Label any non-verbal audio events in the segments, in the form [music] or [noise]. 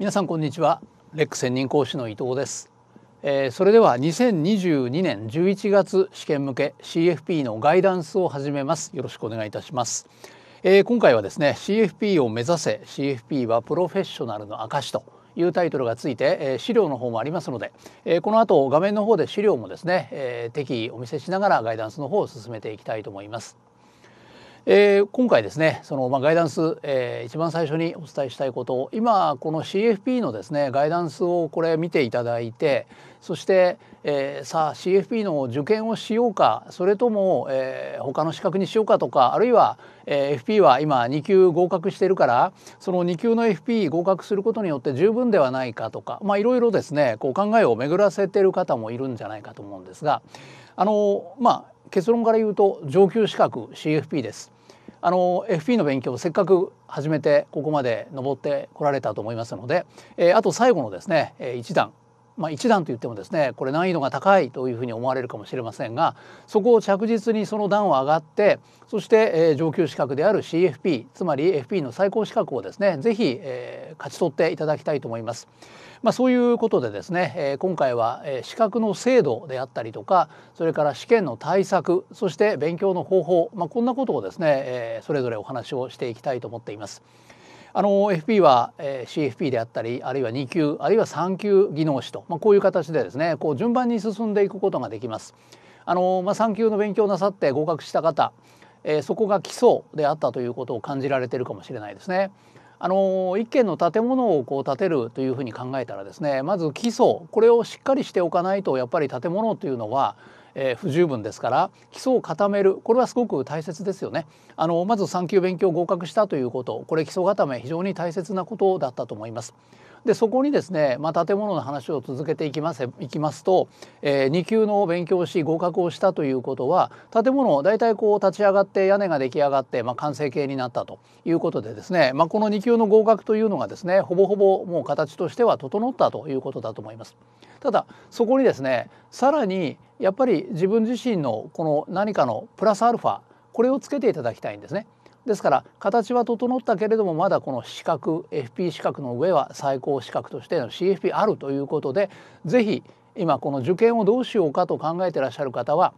皆さんこんにちはレック専任講師の伊藤です、えー、それでは2022年11月試験向け CFP のガイダンスを始めますよろしくお願いいたします、えー、今回はですね CFP を目指せ CFP はプロフェッショナルの証というタイトルがついて、えー、資料の方もありますので、えー、この後画面の方で資料もですね、えー、適宜お見せしながらガイダンスの方を進めていきたいと思います。えー、今回ですねその、まあ、ガイダンス、えー、一番最初にお伝えしたいことを今この CFP のですねガイダンスをこれ見ていただいてそして、えー、さあ CFP の受験をしようかそれとも、えー、他の資格にしようかとかあるいは、えー、FP は今2級合格してるからその2級の FP 合格することによって十分ではないかとか、まいろいろですねこう考えを巡らせてる方もいるんじゃないかと思うんですがあのまあ結論から言うと上級資格 CFP です。あの FP の勉強をせっかく始めてここまで登ってこられたと思いますので、えー、あと最後のですね1段まあ、1段といってもですねこれ難易度が高いというふうに思われるかもしれませんがそこを着実にその段を上がってそして、え上級資格である CFP つまり FP の最高資格をですね是非、え勝ち取っていただきたいと思います。まあ、そういうことでですね、え今回は、え資格の制度であったりとかそれから試験の対策そして勉強の方法、まあ、こんなことをですね、えそれぞれお話をしていきたいと思っています。あの FP は、えー、CFP であったりあるいは2級あるいは3級技能士と、まあ、こういう形でですねこう順番に進んでいくことができます。あのまあ、3級の勉強なさって合格した方、えー、そこが基礎であったということを感じられてるかもしれないですね。あの一軒の建物をこう建てるというふうに考えたらですねまず基礎これをしっかりしておかないとやっぱり建物というのはえー、不十分ですから基礎を固めるこれはすごく大切ですよね。あのまず3級勉強合格したということこれ基礎固め非常に大切なことだったと思います。でそこにですね、まあ、建物の話を続けていきますいきますと、えー、2級の勉強し合格をしたということは建物を大体こう立ち上がって屋根が出来上がって、まあ、完成形になったということでですね、まあ、この2級の合格というのがですねほぼほぼもう形としては整ったということだと思います。ただそこにですねさらにやっぱり自分自身のこの何かのプラスアルファこれをつけていただきたいんですね。ですから形は整ったけれどもまだこの資格 FP 資格の上は最高資格としての CFP あるということで是非今この受験をどうしようかと考えてらっしゃる方は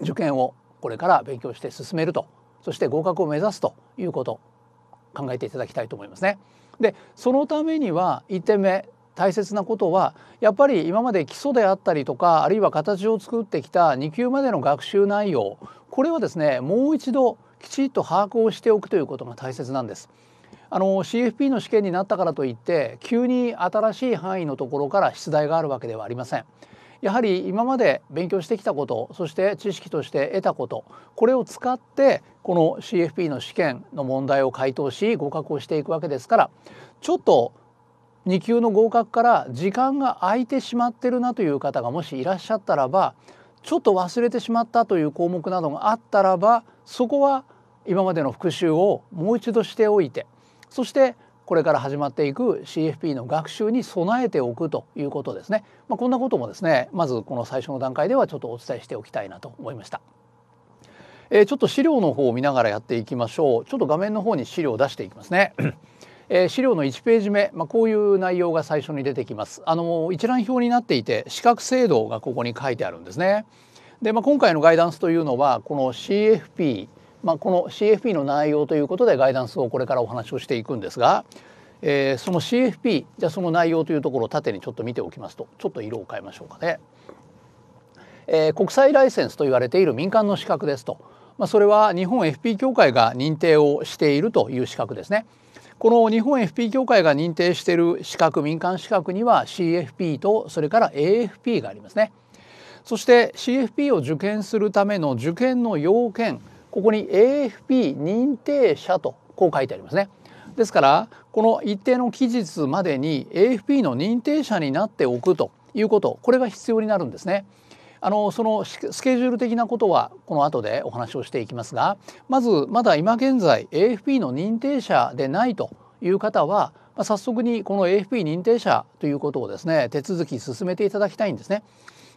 受験をこれから勉強して進めるとそして合格を目指すということ考えていただきたいと思いますね。でそのためには1点目大切なことはやっぱり今まで基礎であったりとかあるいは形を作ってきた2級までの学習内容これはですねもう一度きちっと把握をしておくということが大切なんです。あの CFP の試験になったからといって急に新しい範囲のところから出題があるわけではありません。やはり今まで勉強してきたことそして知識として得たことこれを使ってこの CFP の試験の問題を回答し合格をしていくわけですからちょっと2級の合格から時間が空いてしまってるなという方がもしいらっしゃったらばちょっと忘れてしまったという項目などがあったらばそこは今までの復習をもう一度しておいてそしてこれから始まっていく CFP の学習に備えておくということですね、まあ、こんなこともですねまずこの最初の段階ではちょっとお伝えしておきたいなと思いました。えー、ちょっと資料の方を見ながらやっていきましょうちょっと画面の方に資料を出していきますねえ資料の1ページ目、まあ、こういう内容が最初に出てきます。あの一覧表になっていて資格制度がここに書いてあるんですね。で、まあ、今回のガイダンスというのはこの CFP、まあ、この CFP の内容ということでガイダンスをこれからお話をしていくんですが、えー、その CFP じゃその内容というところを縦にちょっと見ておきますとちょっと色を変えましょうかね。えー、国際ライセンスと言われている民間の資格ですと、まあ、それは日本 FP 協会が認定をしているという資格ですね。この日本 FP 協会が認定している資格民間資格には CFP とそれから AFP がありますね。そして CFP を受験するための受験の要件ここに AFP 認定者とこう書いてありますね。ですからこの一定の期日までに AFP の認定者になっておくということこれが必要になるんですね。あのそのスケジュール的なことはこの後でお話をしていきますがまずまだ今現在 AFP の認定者でないという方は早速にこの AFP 認定者ということをですね手続き進めていただきたいんですね。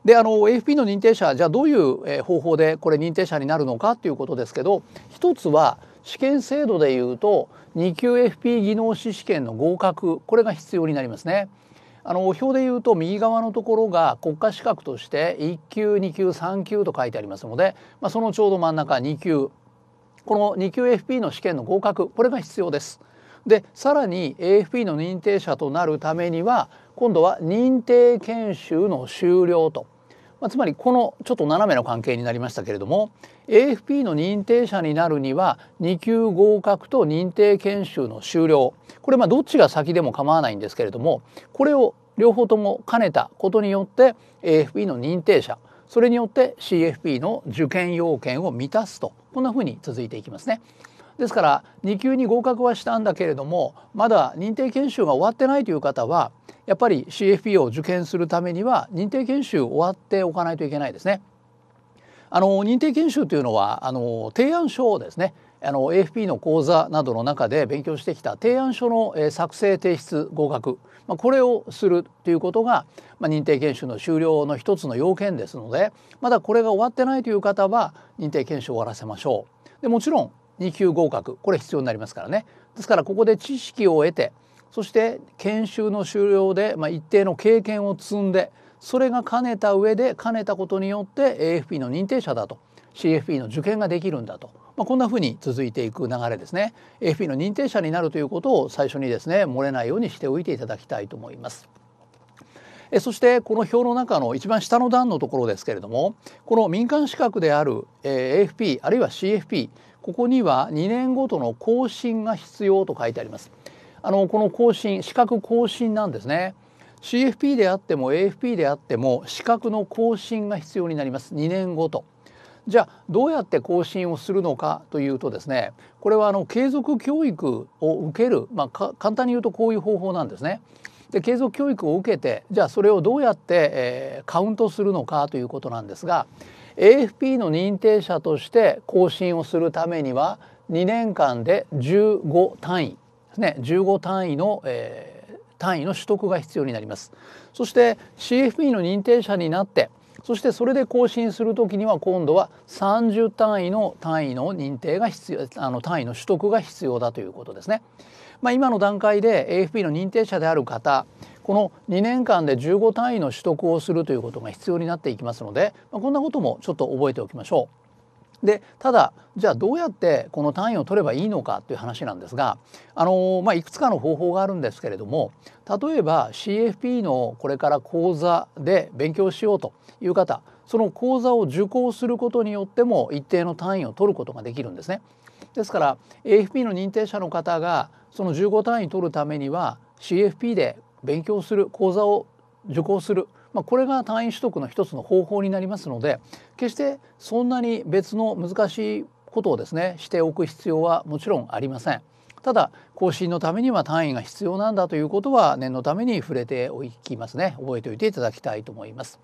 であの AFP の認定者じゃあどういう方法でこれ認定者になるのかということですけど一つは試験制度でいうと2級 FP 技能士試験の合格これが必要になりますね。あの表で言うと右側のところが国家資格として1級2級3級と書いてありますので、まあ、そのちょうど真ん中2級この2級 AFP の試験の合格これが必要です。でさらに AFP の認定者となるためには今度は認定研修の終了とまあ、つまりこのちょっと斜めの関係になりましたけれども AFP の認定者になるには2級合格と認定研修の終了これまあどっちが先でも構わないんですけれどもこれを両方とも兼ねたことによって AFP の認定者それによって CFP の受験要件を満たすとこんなふうに続いていきますね。ですから2級に合格はしたんだけれどもまだ認定研修が終わってないという方はやっぱり CFP を受験するためには認定研修終わっておかないといけないですね。あの認定研修というのはあの提案書をですねあの AFP の講座などの中で勉強してきた提案書の、え作成提出合格、まあ、これをするということが、まあ、認定研修の終了の一つの要件ですのでまだこれが終わってないという方は認定研修を終わらせましょう。でもちろん2級合格これ必要になりますからねですからここで知識を得てそして研修の終了で、まあ、一定の経験を積んでそれが兼ねた上で兼ねたことによって AFP の認定者だと CFP の受験ができるんだと、まあ、こんなふうに続いていく流れですね AFP の認定者になるということを最初にですね漏れないようにしておいていただきたいと思います。えそしてこの表の中の一番下の段のところですけれどもこの民間資格である、え AFP あるいは CFP ここには2年ごとの更新が必要と書いてあります。あのこの更新資格更新なんですね。CFP であっても AFP であっても資格の更新が必要になります2年ごと。じゃあどうやって更新をするのかというとですねこれはあの継続教育を受ける、まあ、簡単に言うとこういう方法なんですね。で継続教育を受けてじゃあそれをどうやって、えー、カウントするのかということなんですが AFP の認定者として更新をするためには2年間で15単位ね、15単位の、えー、単位の取得が必要になります。そして CFP の認定者になってそしてそれで更新する時には今度は30単位の単位の認定が必要あの単位の取得が必要だということですね。まあ、今の段階で AFP の認定者である方この2年間で15単位の取得をするということが必要になっていきますので、まあ、こんなこともちょっと覚えておきましょう。でただじゃあどうやってこの単位を取ればいいのかという話なんですが、あのまあ、いくつかの方法があるんですけれども例えば CFP のこれから講座で勉強しようという方その講座を受講することによっても一定の単位を取ることができるんですね。ですから AFP の認定者の方がその15単位取るためには CFP で勉強する講座を受講するまあ、これが単位取得の一つの方法になりますので決してそんなに別の難しいことをですねしておく必要はもちろんありません。ただ更新のためには単位が必要なんだということは念のために触れておきますね覚えておいていただきたいと思います。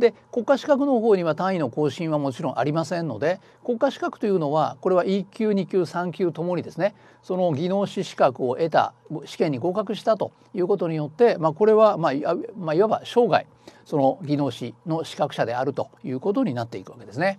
で国家資格の方には単位の更新はもちろんありませんので国家資格というのはこれは1級2級3級ともにですねその技能士資格を得た試験に合格したということによって、まあ、これは、まあいまあ、いわば生涯その技能士の資格者であるということになっていくわけですね。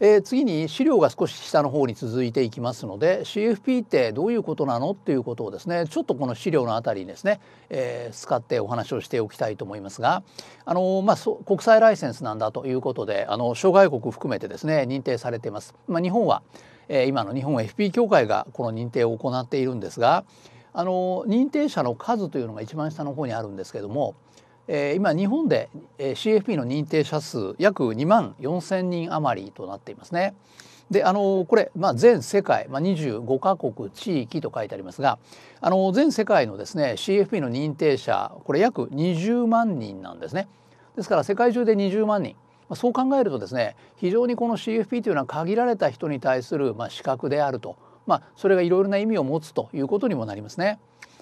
えー、次に資料が少し下の方に続いていきますので CFP ってどういうことなのっていうことをですねちょっとこの資料のあたりにですね、えー、使ってお話をしておきたいと思いますがあのー、まあ、国際ライセンスなんだということであの諸外国含めてですね認定されています。まあ、日本は、え今の日本 FP 協会がこの認定を行っているんですがあの認定者の数というのが一番下の方にあるんですけどもえ今日本で CFP の認定者数約2万4,000人余りとなっていますね。であのこれ、まあ、全世界、まあ、25カ国地域と書いてありますがあの全世界のですね CFP の認定者これ約20万人なんですね。ですから世界中で20万人まそう考えるとですね非常にこの CFP というのは限られた人に対する、まあ、資格であると、まあ、それがいろいろな意味を持つということにもなりますね。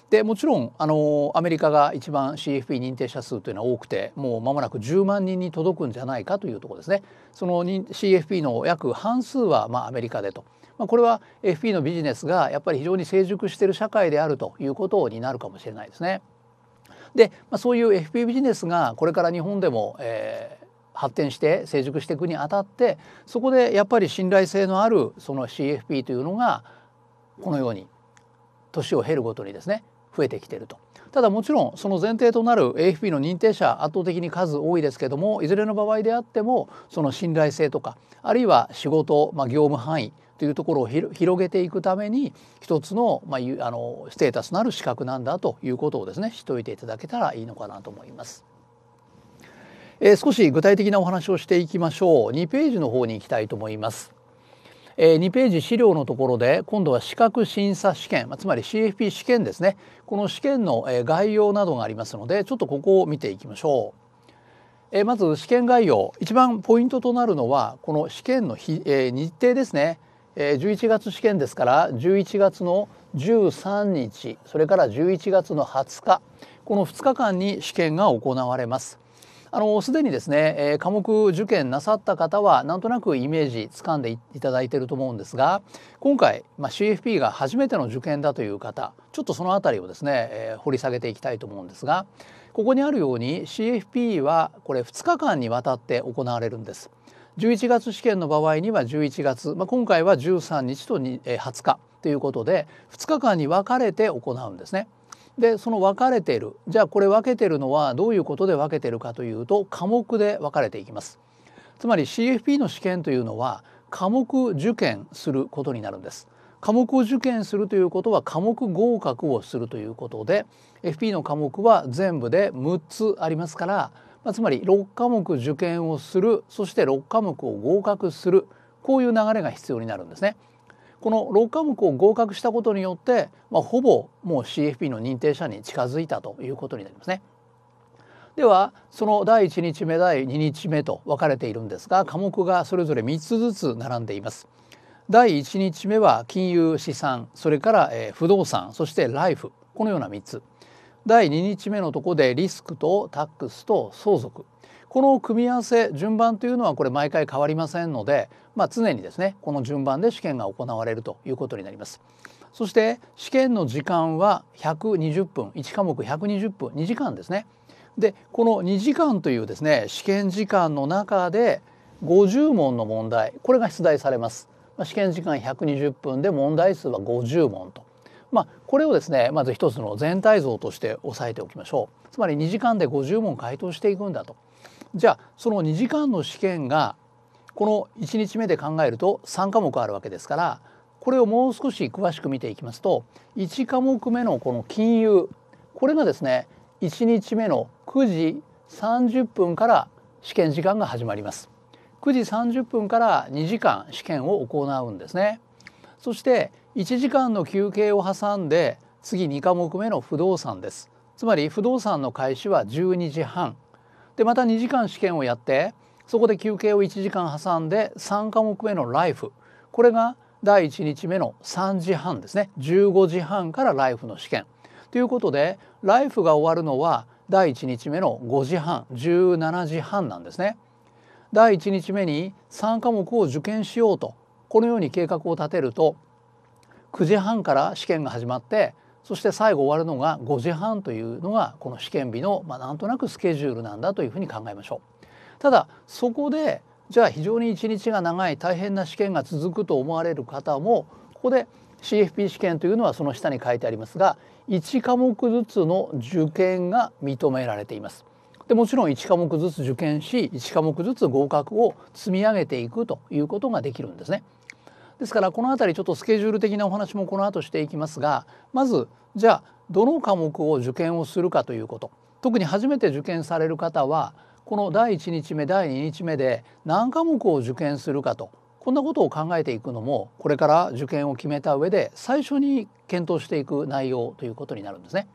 でもちろんあのアメリカが一番 CFP 認定者数というのは多くてもう間もなく10万人に届くんじゃないかというところですねその CFP の約半数は、まあ、アメリカでと、まあ、これは FP のビジネスがやっぱり非常に成熟している社会であるということになるかもしれないですね。で、まあ、そういう FP ビジネスがこれから日本でも、えー、発展して成熟していくにあたってそこでやっぱり信頼性のあるその CFP というのがこのように年を経るごとにですね増えてきていると。ただもちろんその前提となる AFP の認定者圧倒的に数多いですけどもいずれの場合であってもその信頼性とかあるいは仕事、まあ、業務範囲というところを広げていくために一つの,、まあ、あのステータスのある資格なんだということをですね知っておいていただけたらいいのかなと思います。えー、少し具体的なお話をしていきましょう2ページの方に行きたいと思います。え2ページ資料のところで今度は資格審査試験、まつまり CFP 試験ですねこの試験の概要などがありますのでちょっとここを見ていきましょう。えまず試験概要一番ポイントとなるのはこの試験の日,、え日程ですね、え11月試験ですから11月の13日それから11月の20日この2日間に試験が行われます。あのすでにですね、えー、科目受験なさった方はなんとなくイメージつかんでいただいていると思うんですが今回、まあ、CFP が初めての受験だという方ちょっとその辺りをですね、えー、掘り下げていきたいと思うんですがここにあるように CFP はこれ2日間にわたって行われるんです。11月試験の場合には11月、まあ、今回は13日と20日ということで2日間に分かれて行うんですね。でその分かれているじゃあこれ分けてるのはどういうことで分けてるかというと科目で分かれていきますつまり CFP の試験というのは科目受験することになるんです科目を受験するということは科目合格をするということで FP の科目は全部で6つありますから、まつまり6科目受験をするそして6科目を合格するこういう流れが必要になるんですね。この6科目を合格したことによって、まあ、ほぼもう CFP の認定者に近づいたということになりますね。ではその第1日目第2日目と分かれているんですが科目がそれぞれ3つずつ並んでいます。第1日目は金融資産それから不動産そしてライフこのような3つ。第2日目のところでリスクとタックスと相続この組み合わせ順番というのはこれ毎回変わりませんので、まあ、常にですねこの順番で試験が行われるということになります。そして試験の時間は120分1科目120分2時間ですね。でこの2時間というですね試験時間の中で50問の問題これが出題されます。試験時間120分で問題数は50問と。まあ、これをですねまず一つの全体像として押さえておきましょうつまり2時間で50問回答していくんだとじゃあその2時間の試験がこの1日目で考えると3科目あるわけですからこれをもう少し詳しく見ていきますと1科目目のこの金融これがですね1日目の9時30分から試験時間が始まります9時30分から2時間試験を行うんですねそして1時間の休憩を挟んで次2科目目の不動産ですつまり不動産の開始は12時半でまた2時間試験をやってそこで休憩を1時間挟んで3科目目のライフこれが第1日目の3時半ですね15時半からライフの試験ということでライフが終わるのは第1日目の5時半17時半なんですね。第1日目に3科目を受験しようとこのように計画を立てると9時半から試験が始まってそして最後終わるのが5時半というのがこの試験日の、まあ、なんとなくスケジュールなんだというふうに考えましょう。ただそこでじゃあ非常に一日が長い大変な試験が続くと思われる方もここで CFP 試験というのはその下に書いてありますが1科目ずつの受験が認められています。でもちろん1科目ずつ受験し1科目ずつ合格を積み上げていくということができるんですね。ですからこの辺りちょっとスケジュール的なお話もこの後していきますがまずじゃあどの科目を受験をするかということ特に初めて受験される方はこの第1日目第2日目で何科目を受験するかとこんなことを考えていくのもこれから受験を決めた上で最初に検討していく内容ということになるんですね。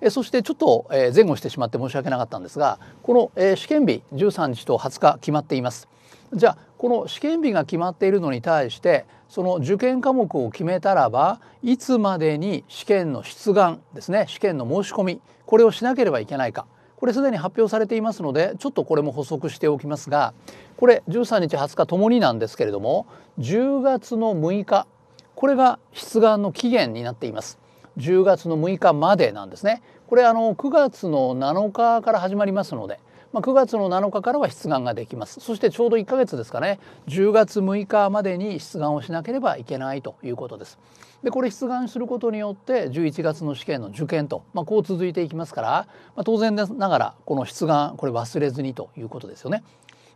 えそしてちょっと前後してしまって申し訳なかったんですがこの試験日13日と20日決まっています。じゃあこの試験日が決まっているのに対してその受験科目を決めたらばいつまでに試験の出願ですね試験の申し込みこれをしなければいけないかこれすでに発表されていますのでちょっとこれも補足しておきますがこれ13日20日ともになんですけれども10月の6日これが出願の期限になっています10月の6日までなんですねこれあの9月の7日から始まりますのでまあ、9月の7日からは出願ができますそしてちょうど1ヶ月ですかね10月6日までに出願をしなければいけないということです。でこれ出願することによって11月の試験の受験と、まあ、こう続いていきますから、まあ、当然ながらこの出願これ忘れずにということですよね。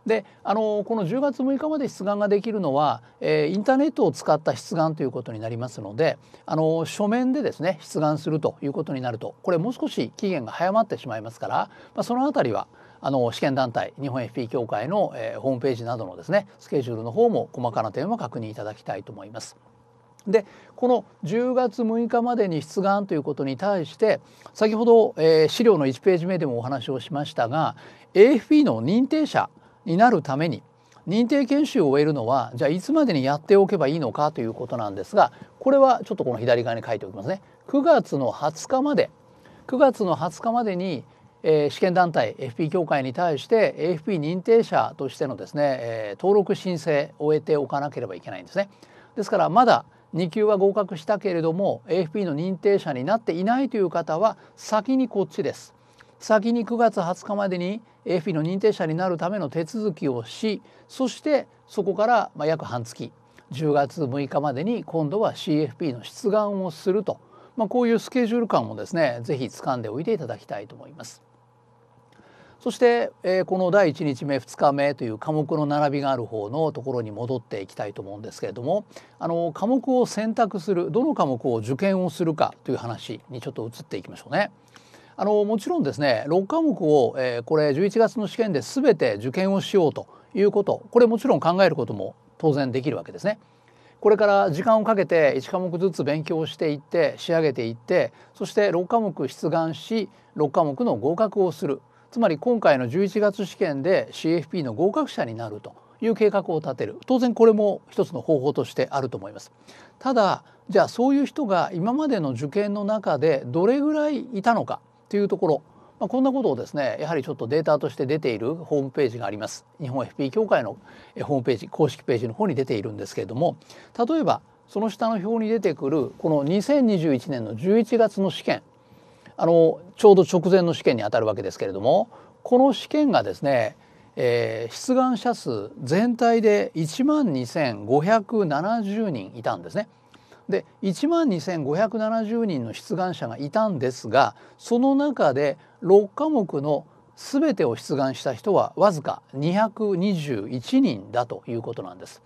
であのこの10月6日まで出願ができるのは、えー、インターネットを使った出願ということになりますのであの書面でですね出願するということになるとこれもう少し期限が早まってしまいますから、まあ、その辺りはあの試験団体日本 FP 協会の、えー、ホームページなどのですねスケジュールの方も細かな点は確認いただきたいと思います。でこの10月6日までに出願ということに対して先ほど、えー、資料の1ページ目でもお話をしましたが AFP の認定者になるために認定研修を終えるのはじゃあいつまでにやっておけばいいのかということなんですがこれはちょっとこの左側に書いておきますね9月の20日まで9月の20日までにえ試験団体 FP 協会に対して AFP 認定者としてのですね、え登録申請を終えておかなければいけないんですね。ですからまだ2級は合格したけれども AFP の認定者になっていないという方は先にこっちです。先に9月20日までに AFP の認定者になるための手続きをしそしてそこからま約半月10月6日までに今度は CFP の出願をすると、まあ、こういうスケジュール感もですね是非掴んでおいていただきたいと思います。そして、えー、この第1日目2日目という科目の並びがある方のところに戻っていきたいと思うんですけれどもあの科目を選択するどの科目を受験をするかという話にちょっと移っていきましょうね。あのもちろんですね6科目を、えー、これ11月の試験で全て受験をしようということこれもちろん考えることも当然できるわけですね。これから時間をかけて1科目ずつ勉強していって仕上げていってそして6科目出願し6科目の合格をするつまり今回の11月試験で CFP の合格者になるという計画を立てる当然これも一つの方法としてあると思います。ただじゃあそういう人が今までの受験の中でどれぐらいいたのかというところ、まあ、こんなことをですねやはりちょっとデータとして出ているホームページがあります日本 FP 協会のホームページ公式ページの方に出ているんですけれども例えばその下の表に出てくるこの2021年の11月の試験あのちょうど直前の試験にあたるわけですけれどもこの試験がですね、えー、出願者数全体で1万2570人いたんですね。で1万2570人の出願者がいたんですがその中で6科目の全てを出願した人はわずか221人だということなんです。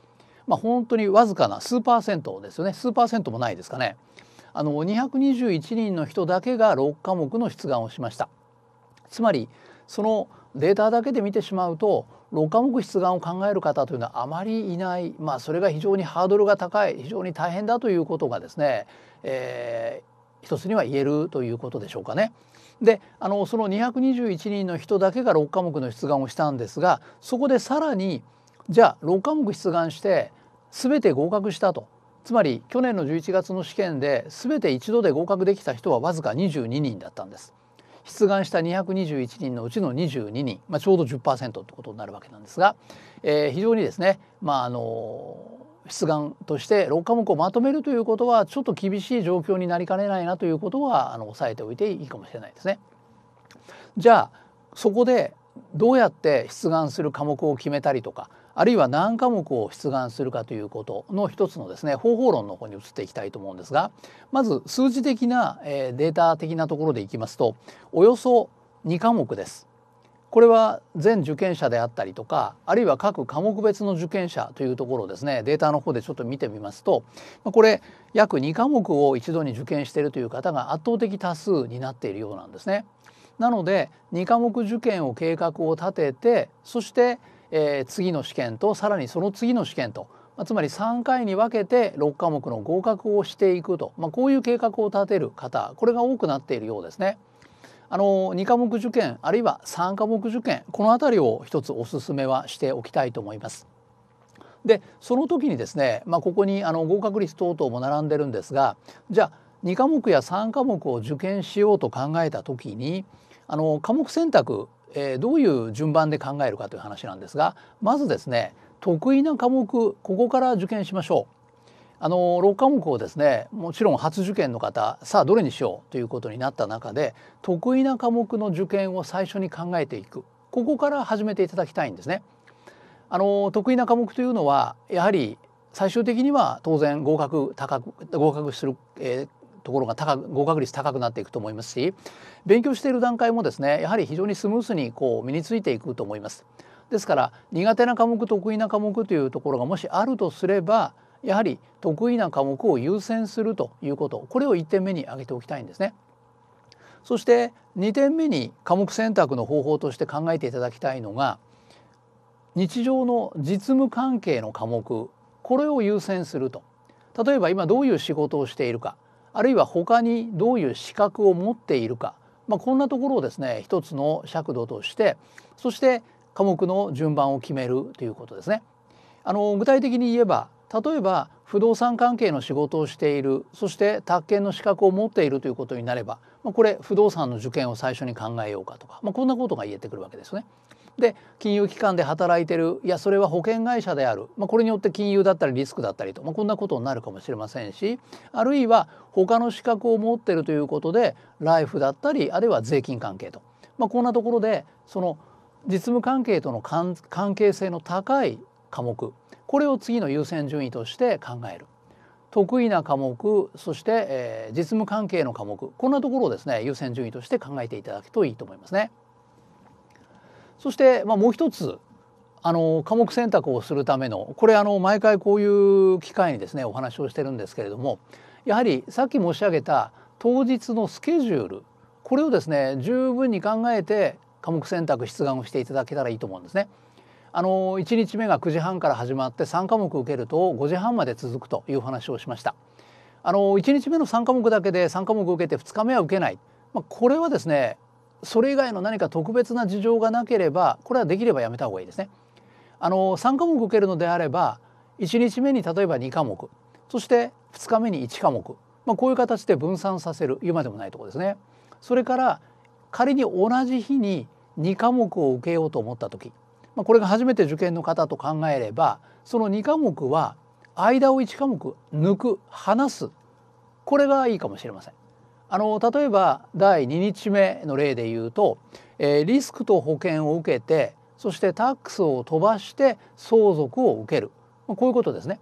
まあ、本当にわずかな数パーセントですよね数パーセントもないですかね。あの221人の人だけが6科目の出願をしましたつまりそのデータだけで見てしまうと6科目出願を考える方というのはあまりいない、まあ、それが非常にハードルが高い非常に大変だということがですね、えー、一つには言えるということでしょうかね。であのその221人の人だけが6科目の出願をしたんですがそこでさらにじゃあ6科目出願して全て合格したとつまり去年の11月の試験で全て一度で合格できた人はわずか22人だったんです。出願した221人のうちの22人、まあ、ちょうど10%ってことになるわけなんですが、えー、非常にですね、まあ、あの出願として6科目をまとめるということはちょっと厳しい状況になりかねないなということはあの抑えておいていいかもしれないですね。じゃあそこでどうやって出願する科目を決めたりとかあるいは何科目を出願するかということの一つのですね方法論の方に移っていきたいと思うんですがまず数字的な、えデータ的なところでいきますとおよそ2科目です。これは全受験者であったりとかあるいは各科目別の受験者というところをですねデータの方でちょっと見てみますとこれ約2科目を一度に受験しているという方が圧倒的多数になっているようなんですね。なので2科目受験を計画を立ててそしてえー、次の試験とさらにその次の試験と、まあ、つまり3回に分けて6科目の合格をしていくと、まあ、こういう計画を立てる方これが多くなっているようですね。あの2科目受験あるいは3科目受験この辺りを一つお勧めはしておきたいと思います。でその時にですね、まあ、ここにあの合格率等々も並んでるんですがじゃあ2科目や3科目を受験しようと考えた時にあの科目選択えー、どういう順番で考えるかという話なんですがまずですね得意な科目ここから受験しましょう。あの6科目をですねもちろん初受験の方さあどれにしようということになった中で得意な科目の受験を最初に考えていくここから始めていただきたいんですね。あの得意な科目というのはやはり最終的には当然合格高く合格する、えー、ところが高合格率高くなっていくと思いますし勉強している段階もですねやはり非常にスムースにこう身についていくと思います。ですから苦手な科目得意な科目というところがもしあるとすればやはり得意な科目を優先するということこれを1点目に挙げておきたいんですね。そして2点目に科目選択の方法として考えていただきたいのが日常の実務関係の科目これを優先すると例えば今どういう仕事をしているかあるいは他にどういう資格を持っているか、まあ、こんなところをですね一つの尺度としてそして科目の順番を決めるということですね。あの具体的に言えば例えば不動産関係の仕事をしているそして宅建の資格を持っているということになれば、まあ、これ不動産の受験を最初に考えようかとか、まあ、こんなことが言えてくるわけですね。で金融機関で働いてるいやそれは保険会社である、まあ、これによって金融だったりリスクだったりと、まあ、こんなことになるかもしれませんしあるいは他の資格を持ってるということでライフだったりあるいは税金関係と、まあ、こんなところでその実務関係との関係性の高い科目これを次の優先順位として考える得意な科目そして、えー、実務関係の科目こんなところをですね優先順位として考えていただくといいと思いますね。そして、まあ、もう一つあの科目選択をするためのこれあの毎回こういう機会にですねお話をしてるんですけれどもやはりさっき申し上げた当日のスケジュールこれをですね十分に考えて科目選択出願をしていただけたらいいと思うんですね。あの1日目が9時半から始まって3科目受けると5時半まで続くという話をしました。あの1日目の3科目だけで3科目受けて2日目は受けない、まあ、これはですねそれ以外の何か特別な事情がなければこれはできればやめた方がいいですね。あの3科目受けるのであれば1日目に例えば2科目そして2日目に1科目、まあ、こういう形で分散させる言うまでもないところですね。それから仮に同じ日に2科目を受けようと思った時、まあ、これが初めて受験の方と考えればその2科目は間を1科目抜く話すこれがいいかもしれません。あの例えば第2日目の例で言うと、えー、リスクと保険を受けてそしてタックスを飛ばして相続を受ける、まあ、こういうことですね。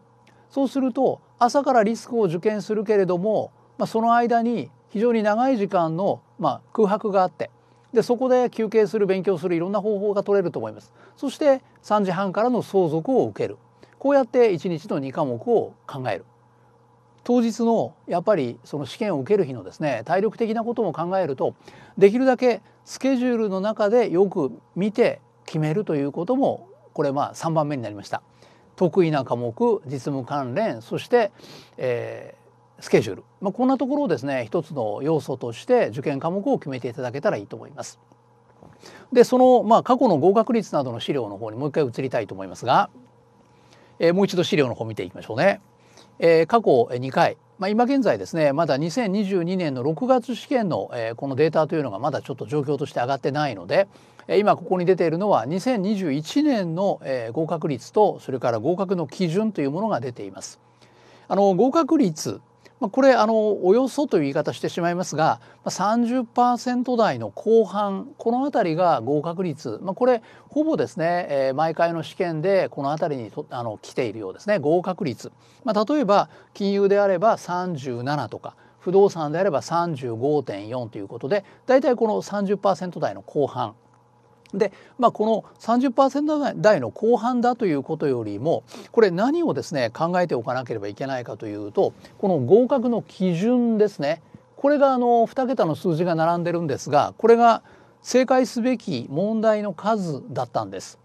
そうすると朝からリスクを受験するけれども、まあ、その間に非常に長い時間の、ま空白があってでそこで休憩する勉強するいろんな方法が取れると思いますそして3時半からの相続を受けるこうやって1日の2科目を考える当日のやっぱりその試験を受ける日のですね体力的なことも考えるとできるだけスケジュールの中でよく見て決めるということもこれまあ3番目になりました。得意な科目実務関連そして、えー、スケジュール、まあ、こんなところをですね一つの要素として受験科目を決めていただけたらいいと思います。でその、まあ、過去の合格率などの資料の方にもう一回移りたいと思いますが、えー、もう一度資料の方見ていきましょうね。えー、過去2回、まあ、今現在ですねまだ2022年の6月試験の、えー、このデータというのがまだちょっと状況として上がってないので、え今ここに出ているのは2021年の、えー、合格率とそれから合格の基準というものが出ています。あの合格率まあ、これあのおよそという言い方してしまいますが30%台の後半この辺りが合格率、まあ、これほぼですね、えー、毎回の試験でこの辺りにとあの来ているようですね合格率、まあ、例えば金融であれば37とか不動産であれば35.4ということでだいたいこの30%台の後半で、まあ、この30%台の後半だということよりもこれ何をですね考えておかなければいけないかというとこの合格の基準ですねこれがあの2桁の数字が並んでるんですがこれが正解すべき問題の数だったんです。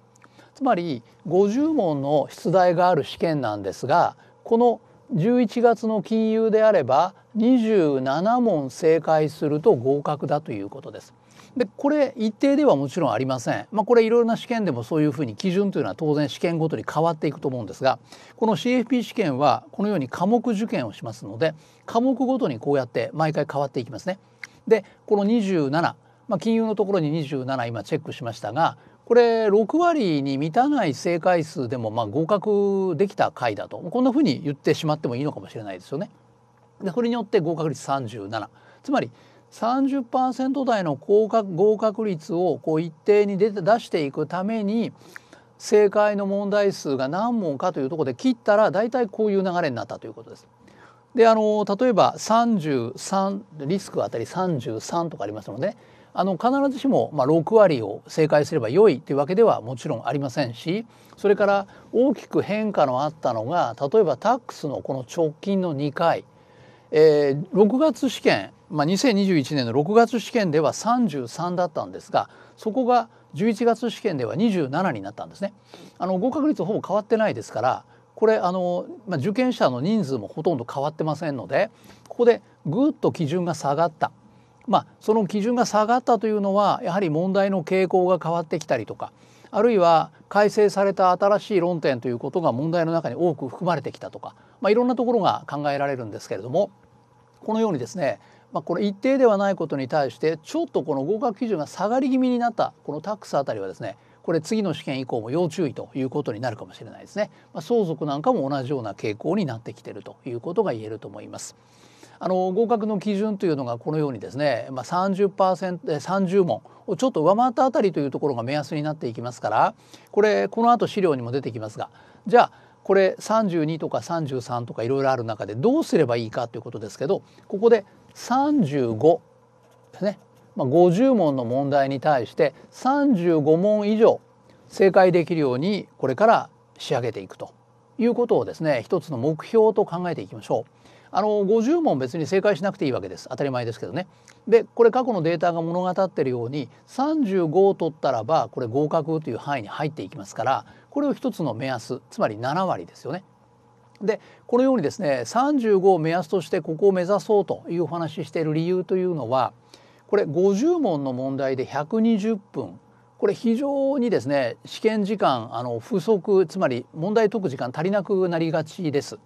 つまり50問の出題がある試験なんですがこの11月の金融であれば27問正解すると合格だということです。でこれ一定ではもちろんありません、まあ、これいろいろな試験でもそういうふうに基準というのは当然試験ごとに変わっていくと思うんですがこの CFP 試験はこのように科目受験をしますので科目ごとにこうやって毎回変わっていきますね。でこの27、まあ、金融のところに27今チェックしましたがこれ6割に満たない正解数でもまあ合格できた回だとこんなふうに言ってしまってもいいのかもしれないですよね。でこれによって合格率37つまり30%台の合格合格率をこう一定に出て出していくために正解の問題数が何問かというとこで切ったら大体こういう流れになったということです。であの例えば33リスクあたり33とかありますので、ね、あの必ずしも、まあ、6割を正解すれば良いというわけではもちろんありませんしそれから大きく変化のあったのが例えばタックスのこの直近の2回、えー、6月試験まあ、2021年の6月試験では33だったんですがそこが11月試験では27になったんですね。あの合格率ほぼ変わってないですからこれあの、まあ、受験者の人数もほとんど変わってませんのでここでぐっと基準が下がったまあ、その基準が下がったというのはやはり問題の傾向が変わってきたりとかあるいは改正された新しい論点ということが問題の中に多く含まれてきたとか、まあ、いろんなところが考えられるんですけれどもこのようにですねまあ、この一定ではないことに対してちょっとこの合格基準が下がり気味になったこのタックスあたりはですねこれ次の試験以降も要注意ということになるかもしれないですね、まあ、相続なんかも同じような傾向になってきてるということが言えると思いますあの合格の基準というのがこのようにですね、まあ30、30%30 問をちょっと上回ったあたりというところが目安になっていきますからこれこの後資料にも出てきますがじゃあこれ32とか33とかいろいろある中でどうすればいいかということですけどここで35ですね、まあ、50問の問題に対して35問以上正解できるようにこれから仕上げていくということをですね一つの目標と考えていきましょう。あの50問別に正解しなくていいわけです当たり前ですけどね。でこれ過去のデータが物語ってるように35を取ったらばこれ合格という範囲に入っていきますからこれを一つの目安つまり7割ですよねでこのようにですね35を目安としてここを目指そうというお話ししている理由というのはこれ50問の問題で120分これ非常にですね試験時間あの不足つまり問題解く時間足りなくなりがちです。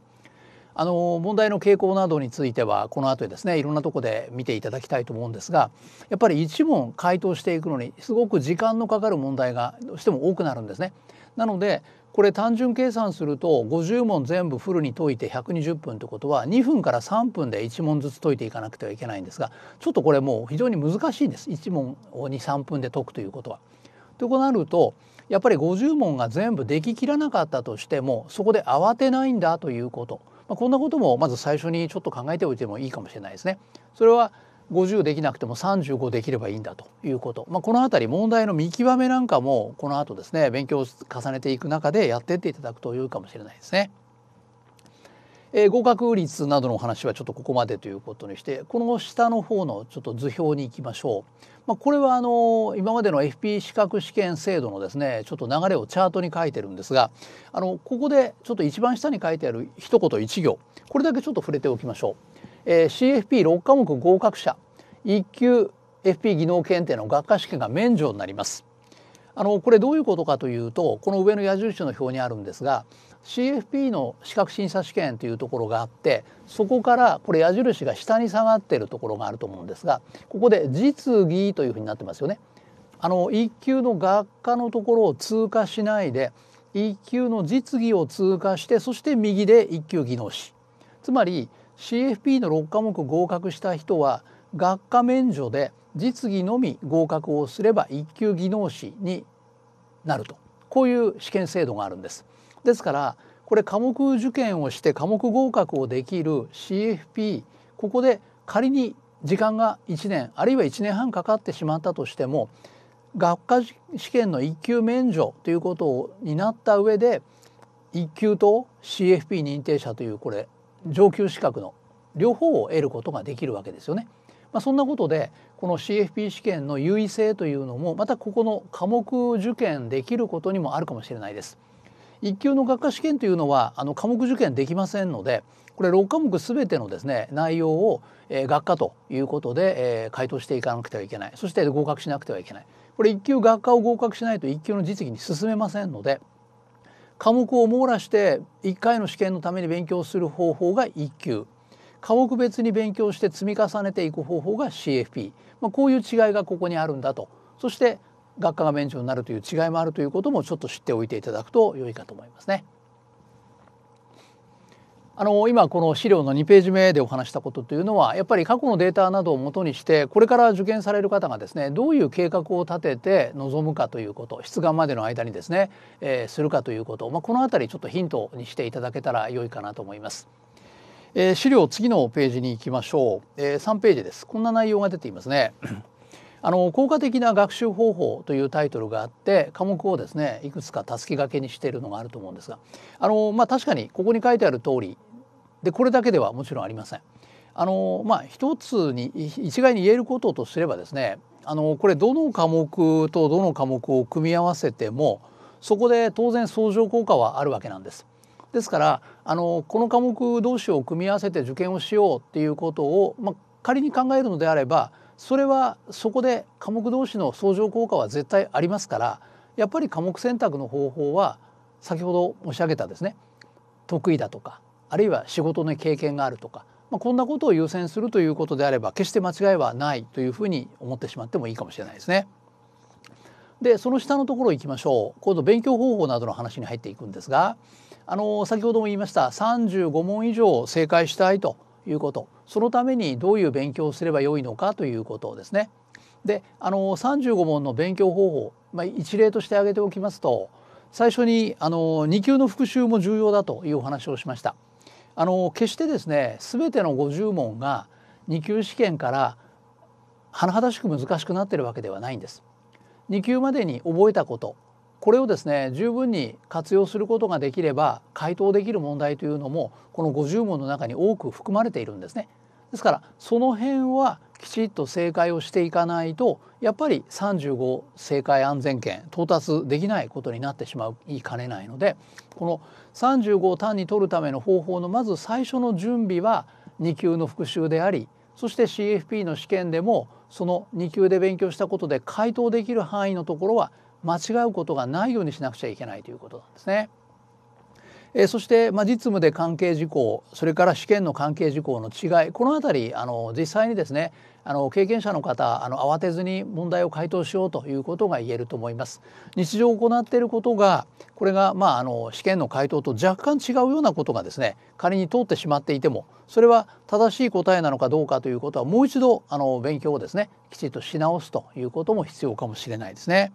あの問題の傾向などについてはこの後ですねいろんなとこで見ていただきたいと思うんですがやっぱり1問回答していくのにすごく時間のかかる問題がどうしても多くなるんですね。なのでこれ単純計算すると50問全部フルに解いて120分ってことは2分から3分で1問ずつ解いていかなくてはいけないんですがちょっとこれもう非常に難しいんです1問を23分で解くということは。となるとやっぱり50問が全部でききらなかったとしてもそこで慌てないんだということ、まあ、こんなこともまず最初にちょっと考えておいてもいいかもしれないですね。それは50できなくても35できればいいんだということ、まあ、この辺り問題の見極めなんかもこの後ですね勉強を重ねていく中でやってっていただくと良いかもしれないですね。えー、合格率などのお話はちょっとここまでということにしてこの下の方のちょっと図表に行きましょう。まあ、これはあの今までの FP 資格試験制度のですねちょっと流れをチャートに書いてるんですがあのここでちょっと一番下に書いてある一言一行これだけちょっと触れておきましょう。えー、CFP6 科目合格者1級 FP 技能検定の学科試験が免除になります。あのこれどういうことかというとこの上の矢印の表にあるんですが CFP の資格審査試験というところがあってそこからこれ矢印が下に下がっているところがあると思うんですがここで実技というふうになってますよね。あの1級の学科のところを通過しないで1級の実技を通過してそして右で1級技能士つまり CFP の6科目合格した人は学科免除で実技のみ合格をすれば1級技能士になるとこういう試験制度があるんです。ですからこれ科目受験をして科目合格をできる CFP ここで仮に時間が1年あるいは1年半かかってしまったとしても学科試験の1級免除ということになった上で1級と CFP 認定者というこれ上級資格の両方を得ることができるわけですよね。まあ、そんなことでこの CFP 試験の優位性というのもまたここの科目受験できることにもあるかもしれないです。1級の学科試験というのはあの科目受験できませんのでこれ6科目全てのですね内容を、えー、学科ということで、えー、回答していかなくてはいけないそして合格しなくてはいけないこれ1級学科を合格しないと1級の実技に進めませんので科目を網羅して1回の試験のために勉強する方法が1級科目別に勉強して積み重ねていく方法が CFP、まあ、こういう違いがここにあるんだとそして学科が免除になるという違いもあるということもちょっと知っておいていただくと良いかと思いますね。あの今この資料の2ページ目でお話したことというのはやっぱり過去のデータなどをもとにしてこれから受験される方がですねどういう計画を立てて臨むかということ出願までの間にですね、えー、するかということ、まあ、この辺りちょっとヒントにしていただけたら良いかなと思います。えー、資料次のページに行きましょう、えー、3ページですこんな内容が出ていますね [clears throat] あの効果的な学習方法というタイトルがあって科目をですねいくつかたすき掛けにしているのがあると思うんですがあの、まあ、確かにここに書いてある通りでこれだけではもちろんありません。あのまあ、一つに一概に言えることとすればですねあのこれどの科目とどの科目を組み合わせてもそこで当然相乗効果はあるわけなんです。ですからあのこの科目同士を組み合わせて受験をしようっていうことを、まあ、仮に考えるのであればそれはそこで科目同士の相乗効果は絶対ありますからやっぱり科目選択の方法は先ほど申し上げたですね得意だとかあるいは仕事の経験があるとか、まあ、こんなことを優先するということであれば決して間違いはないというふうに思ってしまってもいいかもしれないですね。でその下のところ行きましょう今度勉強方法などの話に入っていくんですがあの先ほども言いました35問以上正解したいということそのためにどういう勉強をすればよいのかということですね。であの35問の勉強方法、まあ、一例として挙げておきますと最初にあの2級の復習も重要だというお話をしました。あの決してですね全ての50問が2級試験から甚だしく難しくなってるわけではないんです。2級までに覚えたことこれをですね十分に活用することができれば回答できる問題というのもこの50問の中に多く含まれているんですね。ですからその辺はきちっと正解をしていかないとやっぱり35正解安全圏到達できないことになってしまいかねないのでこの35を単に取るための方法のまず最初の準備は2級の復習でありそして CFP の試験でもその2級で勉強したことで回答できる範囲のところは間違うことがないようにしなくちゃいけないということなんですね。えー、そして、まあ、実務で関係事項それから試験の関係事項の違いこの辺りあの実際にですねあの経験者の方あの慌てずに問題を回答しようということが言えると思います。日常行っていることがこれが、まあ、あの試験の回答と若干違うようなことがですね仮に通ってしまっていてもそれは正しい答えなのかどうかということはもう一度あの勉強をですねきちっとし直すということも必要かもしれないですね。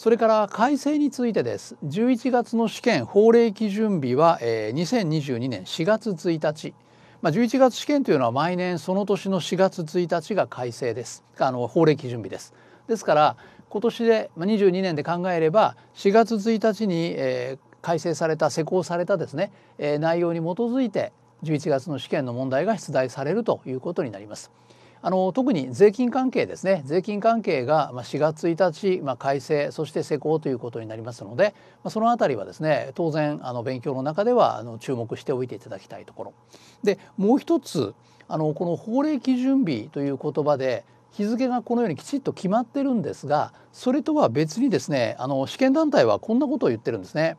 それから改正についてです11月の試験法令基準日は、えー、2022年4月1日まあ、11月試験というのは毎年その年の4月1日が改正ですあの法令基準日ですですから今年で、まあ、22年で考えれば4月1日に、えー、改正された施行されたですね、えー、内容に基づいて11月の試験の問題が出題されるということになります。あの特に税金関係ですね税金関係が4月1日、まあ、改正そして施行ということになりますので、まあ、その辺りはですね当然あの勉強の中ではあの注目しておいていただきたいところでもう一つあのこの法令基準日という言葉で日付がこのようにきちっと決まってるんですがそれとは別にですねあの試験団体はこんなことを言ってるんですね。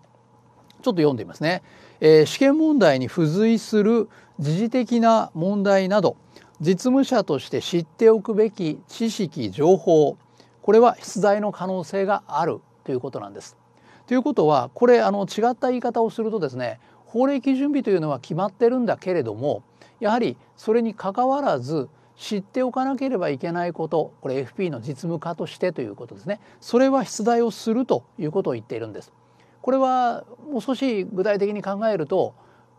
ちょっと読んでみますね、えー、試験問題に付随する時事的な問題など実務者として知っておくべき知識情報これは出題の可能性があるということなんです。ということはこれあの違った言い方をするとですね法令基準日というのは決まってるんだけれどもやはりそれにかかわらず知っておかなければいけないことこれ FP の実務家としてということですねそれは出題をするということを言っているんですこれはもう少し具体的に考えると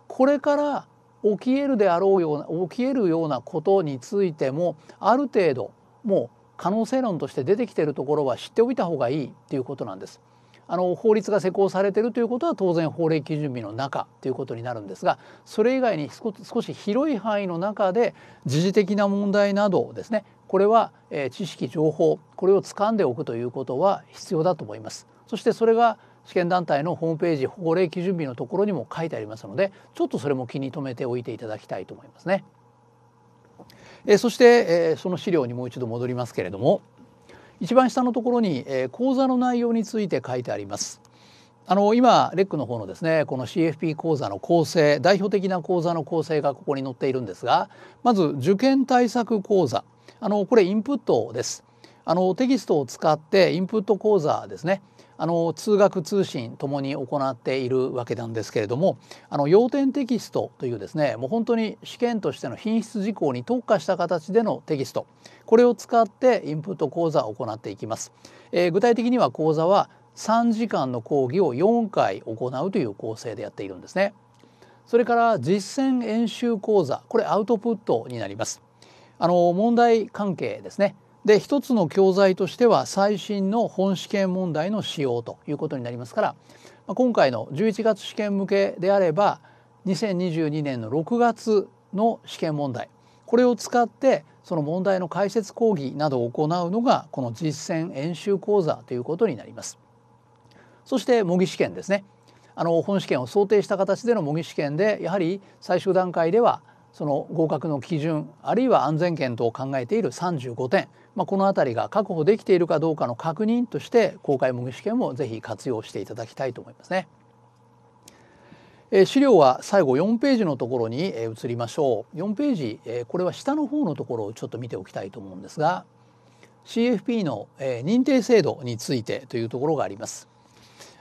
これから起きえるであろうような起きえるようなことについてもある程度もう可能性論として出てきているところは知っておいた方がいいっていうことなんです。あの法律が施行されているということは当然法令基準日の中ということになるんですがそれ以外に少し広い範囲の中で時事的な問題などですねこれは、知識情報これを掴んでおくということは必要だと思います。そしてそれが試験団体のホームページ法令基準日のところにも書いてありますのでちょっとそれも気に留めておいていただきたいと思いますね。えそして、えその資料にもう一度戻りますけれども一番下のところに、え講座の内容について書いてあります。あの今レックの方のですねこの CFP 講座の構成代表的な講座の構成がここに載っているんですがまず受験対策講座あのこれインプットです。あのテキストを使ってインプット講座ですねあの通学通信ともに行っているわけなんですけれどもあの要点テキストというですねもう本当に試験としての品質事項に特化した形でのテキストこれを使ってインプット講座を行っていきます。えー、具体的には講座は3時間の講義を4回行うという構成でやっているんですね。それから実践演習講座これアウトプットになります。あの問題関係ですねで一つの教材としては最新の本試験問題の使用ということになりますから今回の11月試験向けであれば2022年の6月の試験問題これを使ってその問題の解説講義などを行うのがこの実践演習講座ということになります。そして模擬試験ですねあの本試験を想定した形での模擬試験でやはり最終段階ではその合格の基準あるいは安全圏と考えている35点、まあ、この辺りが確保できているかどうかの確認として公開模擬試験もぜひ活用していただきたいと思いますね。え資料は最後4ページのところに、え移りましょう4ページ、えこれは下の方のところをちょっと見ておきたいと思うんですが CFP の、え認定制度についてというところがあります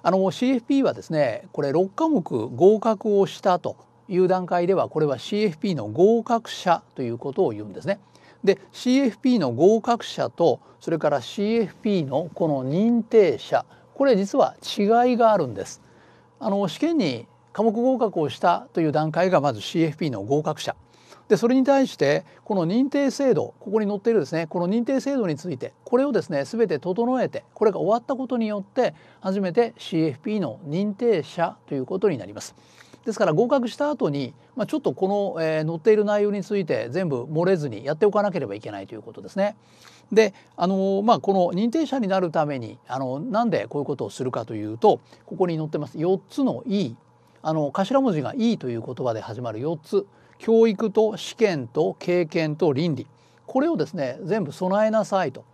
あの CFP はですねこれ6科目合格をしたという段階ではこれは CFP の合格者ということを言うんですね。で CFP の合格者とそれから CFP のこの認定者これ実は違いがあるんです。あの試験に科目合格をしたという段階がまず CFP の合格者でそれに対してこの認定制度ここに載っているですねこの認定制度についてこれをですね全て整えてこれが終わったことによって初めて CFP の認定者ということになります。ですから合格した後に、まあ、ちょっとこの、えー、載っている内容について全部漏れずにやっておかなければいけないということですね。であのまあ、この認定者になるためにあのなんでこういうことをするかというとここに載ってます4つの E あの頭文字が E という言葉で始まる4つ教育と試験と経験と倫理これをですね全部備えなさいと。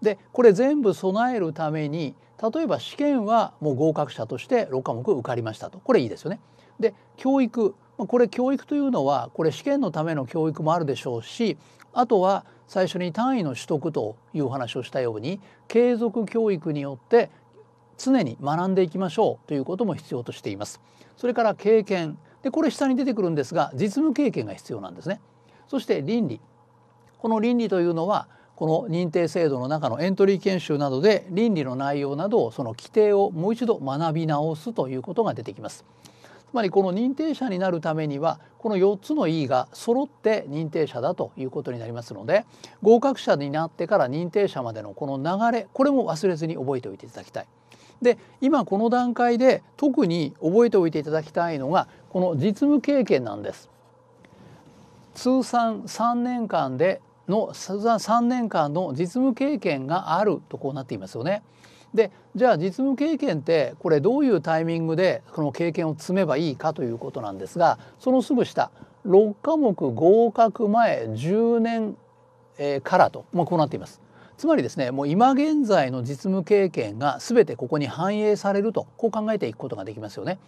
でこれ全部備えるために例えば試験はもう合格者として6科目受かりましたとこれいいですよね。で教育これ教育というのはこれ試験のための教育もあるでしょうしあとは最初に単位の取得という話をしたように継続教育によって常に学んでいきましょうということも必要としています。それから経験でこれ下に出てくるんですが実務経験が必要なんですね。そして倫理この倫理というのはこの認定制度の中のエントリー研修などで倫理の内容などをその規定をもう一度学び直すということが出てきます。まりこの認定者になるためにはこの4つの E が揃って認定者だということになりますので合格者になってから認定者までのこの流れこれも忘れずに覚えておいていただきたい。で今この段階で特に覚えておいていただきたいのがこの実務経験なんです。通算3年間での3年間の実務経験があるとこうなっていますよね。でじゃあ実務経験ってこれどういうタイミングでこの経験を積めばいいかということなんですがそのすぐ下6科目合格前10年からと、まあ、こうなっています。つまりですねもう今現在の実務経験が全てここに反映されるとこう考えていくことができますよね。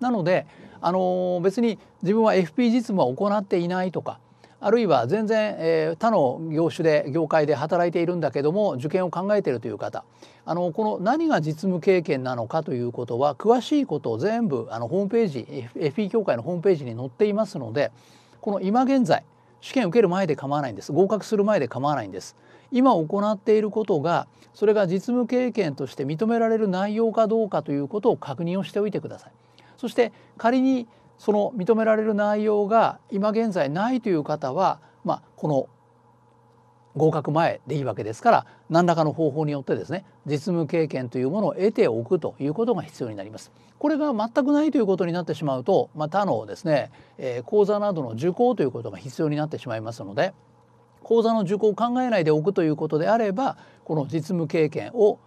なのであの別に自分は FP 実務は行っていないとかあるいは全然、えー、他の業種で業界で働いているんだけども受験を考えているという方あのこの何が実務経験なのかということは詳しいことを全部あのホームページ FE 協会のホームページに載っていますのでこの今現在試験受ける前で構わないんです合格する前で構わないんです今行っていることがそれが実務経験として認められる内容かどうかということを確認をしておいてくださいそして仮にその認められる内容が今現在ないという方は、まあ、この合格前でいいわけですから何らかの方法によってですね実務経験というものを得ておくということが必要になります。これが全くないということになってしまうと、まあ、他のですね、えー、講座などの受講ということが必要になってしまいますので講座の受講を考えないでおくということであればこの実務経験を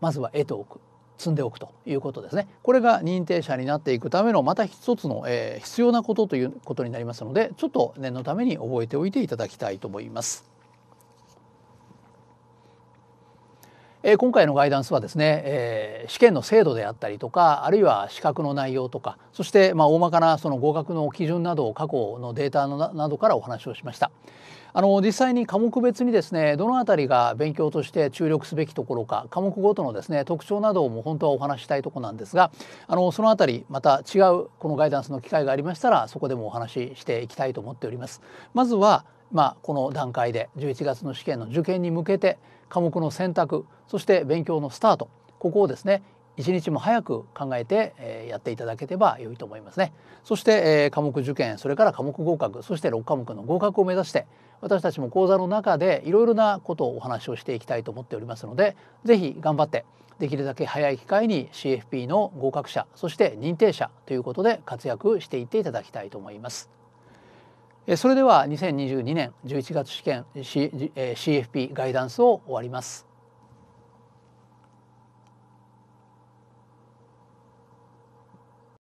まずは得ておく積んでおくということですねこれが認定者になっていくためのまた一つの、えー、必要なことということになりますのでちょっと念のために覚えておいていただきたいと思います。えー、今回のガイダンスはですね、えー、試験の制度であったりとかあるいは資格の内容とかそしてまあ大まかなその合格の基準などを過去のデータなどからお話をしました。あの実際に科目別にですねどの辺りが勉強として注力すべきところか科目ごとのですね特徴なども本当はお話したいとこなんですがあのその辺りまた違うこのガイダンスの機会がありましたらそこでもお話ししていきたいと思っております。まずはまあ、この段階で11月の試験の受験に向けて科目の選択そして勉強のスタートここをですね一日も早く考えてやっていただければ良いと思いますねそして科目受験それから科目合格そして6科目の合格を目指して私たちも講座の中でいろいろなことをお話をしていきたいと思っておりますのでぜひ頑張ってできるだけ早い機会に CFP の合格者そして認定者ということで活躍していっていただきたいと思います。それでは2022年11月試験 CFP ガイダンスを終わります。